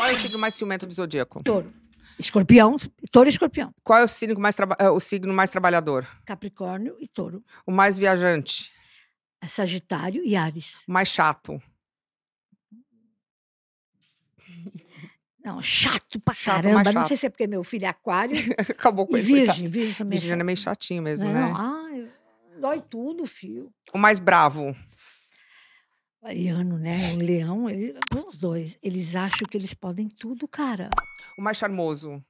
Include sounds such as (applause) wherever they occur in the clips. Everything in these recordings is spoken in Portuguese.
Qual é o signo mais ciumento do zodíaco? Touro. Escorpião, touro e escorpião. Qual é o signo mais, traba- é, o signo mais trabalhador? Capricórnio e touro. O mais viajante? Sagitário e Ares. O mais chato? Não, chato pra Chato, caramba. Não sei se é porque meu filho é aquário (laughs) Acabou com e ele. virgem. Virgem também é é meio chatinho mesmo, Não, né? não, ai, dói tudo, filho. O mais bravo? Ariano, né? O leão, ele, os dois, eles acham que eles podem tudo, cara. O mais charmoso.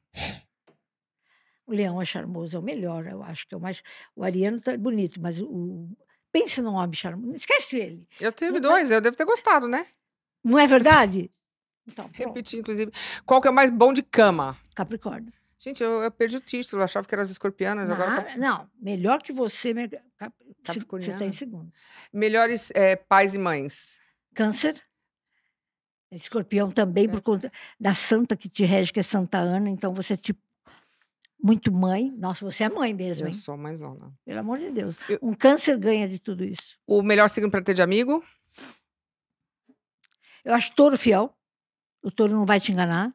O leão é charmoso, é o melhor, eu acho que é o mais. O Ariano tá bonito, mas o. Pensa num homem charmoso. Esquece ele. Eu tive é dois, mas... eu devo ter gostado, né? Não é verdade? Então, Repetir, inclusive. Qual que é o mais bom de cama? Capricórnio. Gente, eu, eu perdi o título, eu achava que eram as escorpianas. Não, agora... Tá não melhor que você. Tá você está em segundo. Melhores é, pais e mães. Câncer. Escorpião também, certo. por conta da santa que te rege, que é Santa Ana. Então, você é tipo muito mãe. Nossa, você é mãe mesmo, hein? Eu sou mãezona. Pelo amor de Deus. Eu... Um câncer ganha de tudo isso. O melhor signo para ter de amigo? Eu acho touro fiel. O touro não vai te enganar.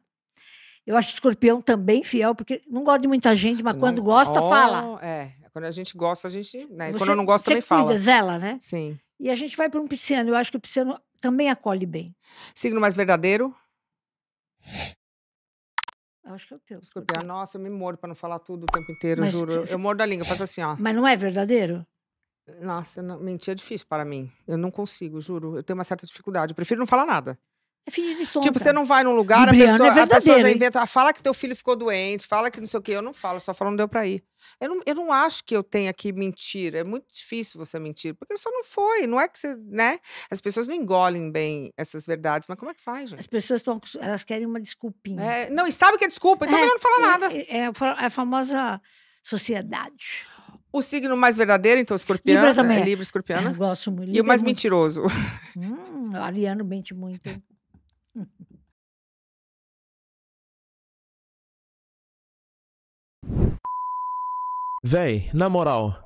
Eu acho escorpião também fiel, porque não gosta de muita gente, mas não... quando gosta, oh, fala. É, quando a gente gosta, a gente. Né? Você, quando eu não gosto, também fala. Você ela, né? Sim. E a gente vai para um pisciano. Eu acho que o pisciano também acolhe bem. Signo mais verdadeiro? Eu acho que é o teu. Escorpião, porque... É nossa, eu me mordo para não falar tudo o tempo inteiro, Mas, juro. Eu mordo a língua, faço assim, ó. Mas não é verdadeiro? Nossa, não, mentir é difícil para mim. Eu não consigo, juro. Eu tenho uma certa dificuldade. Eu prefiro não falar nada. É fingir de tonta. Tipo, você não vai num lugar, a é pessoa, é a pessoa, já inventa. Ah, fala que teu filho ficou doente, fala que não sei o quê. Eu não falo, só falo não deu pra ir. Eu não, eu não acho que eu tenha que mentir. É muito difícil você mentir, porque só não foi. Não é que você, né? As pessoas não engolem bem essas verdades, mas como é que faz, gente? As pessoas estão, elas querem uma desculpinha. É, não, e sabe que é desculpa, então é, melhor não falar é, nada. É, é, a famosa sociedade. O signo mais verdadeiro, então, escorpião. Libra também. É, Libra, escorpião (laughs) Eu gosto muito. E o mais muito. mentiroso. Hum, Ariano mente muito. Véi, na moral,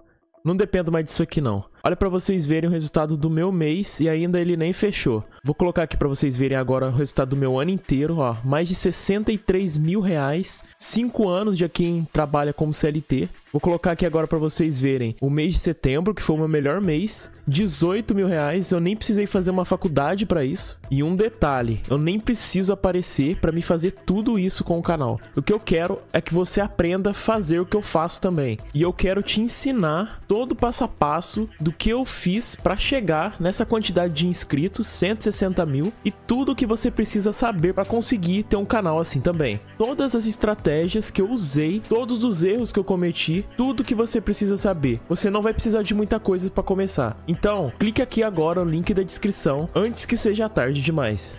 não dependo mais disso aqui não. Olha pra vocês verem o resultado do meu mês e ainda ele nem fechou. Vou colocar aqui para vocês verem agora o resultado do meu ano inteiro, ó. Mais de 63 mil reais, Cinco anos de quem trabalha como CLT. Vou colocar aqui agora para vocês verem o mês de setembro, que foi o meu melhor mês, 18 mil reais. Eu nem precisei fazer uma faculdade para isso. E um detalhe, eu nem preciso aparecer para me fazer tudo isso com o canal. O que eu quero é que você aprenda a fazer o que eu faço também. E eu quero te ensinar todo o passo a passo do que eu fiz para chegar nessa quantidade de inscritos, 160 60 mil e tudo o que você precisa saber para conseguir ter um canal assim também. Todas as estratégias que eu usei, todos os erros que eu cometi, tudo que você precisa saber. Você não vai precisar de muita coisa para começar. Então, clique aqui agora no link da descrição antes que seja tarde demais.